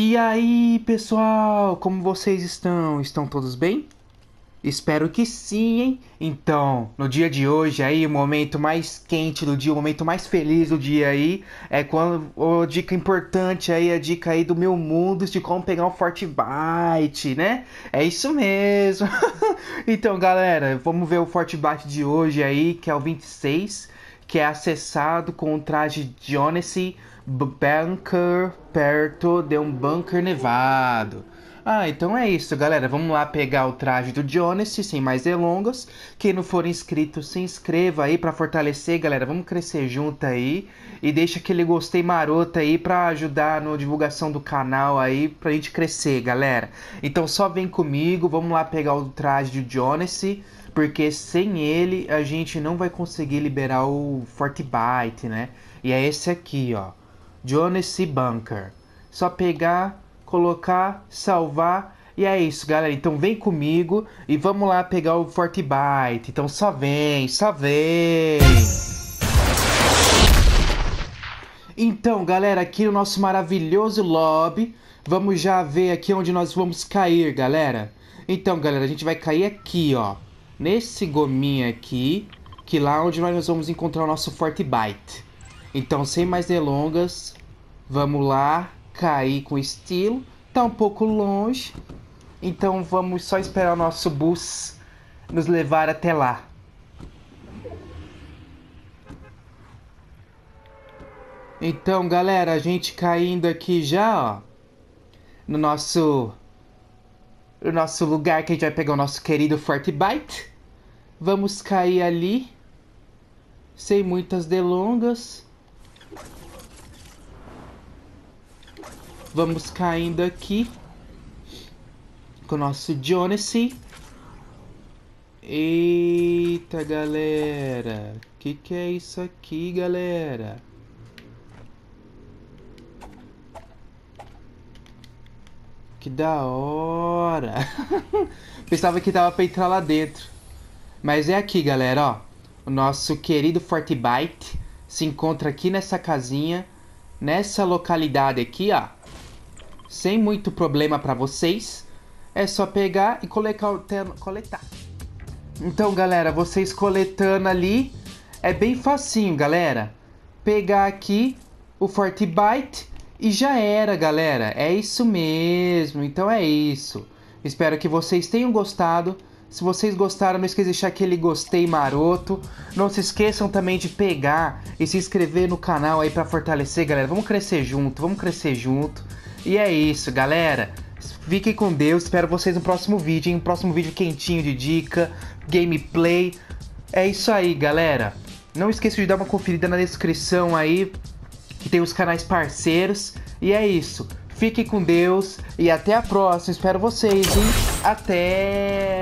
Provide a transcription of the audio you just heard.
E aí, pessoal, como vocês estão? Estão todos bem? Espero que sim, hein? Então, no dia de hoje aí, o momento mais quente do dia, o momento mais feliz do dia aí, é quando a dica importante aí, a dica aí do meu mundo de como pegar um forte bite, né? É isso mesmo. então, galera, vamos ver o forte bite de hoje aí, que é o 26, que é acessado com o traje Jonesy Bunker perto de um bunker nevado. Ah, então é isso, galera. Vamos lá pegar o traje do Jonesy, sem mais delongas. Quem não for inscrito, se inscreva aí para fortalecer, galera. Vamos crescer junto aí. E deixa aquele gostei maroto aí para ajudar na divulgação do canal aí, pra gente crescer, galera. Então só vem comigo, vamos lá pegar o traje do Jonesy porque sem ele a gente não vai conseguir liberar o Byte, né? E é esse aqui, ó, Jonesy Bunker. Só pegar colocar, salvar. E é isso, galera. Então vem comigo e vamos lá pegar o Byte. Então só vem, só vem. Então, galera, aqui no nosso maravilhoso lobby, vamos já ver aqui onde nós vamos cair, galera. Então, galera, a gente vai cair aqui, ó. Nesse gominho aqui, que lá onde nós vamos encontrar o nosso Byte. Então, sem mais delongas, vamos lá cair com estilo. Tá um pouco longe, então vamos só esperar o nosso bus nos levar até lá. Então, galera, a gente caindo aqui já, ó, no nosso no nosso lugar que a gente vai pegar o nosso querido Fortnite. Vamos cair ali sem muitas delongas. Vamos caindo aqui com o nosso Jonesy. Eita, galera. Que que é isso aqui, galera? Que da hora. Pensava que tava pra entrar lá dentro. Mas é aqui, galera, ó. O nosso querido Byte se encontra aqui nessa casinha, nessa localidade aqui, ó sem muito problema para vocês. É só pegar e coletar. Então, galera, vocês coletando ali é bem facinho, galera. Pegar aqui o Bite e já era, galera. É isso mesmo. Então é isso. Espero que vocês tenham gostado. Se vocês gostaram, não esqueça de deixar aquele gostei maroto. Não se esqueçam também de pegar e se inscrever no canal aí para fortalecer, galera. Vamos crescer junto, vamos crescer junto. E é isso, galera. Fiquem com Deus. Espero vocês no próximo vídeo, hein? Um próximo vídeo quentinho de dica, gameplay. É isso aí, galera. Não esqueça de dar uma conferida na descrição aí, que tem os canais parceiros. E é isso. Fiquem com Deus e até a próxima. Espero vocês, hein? Até!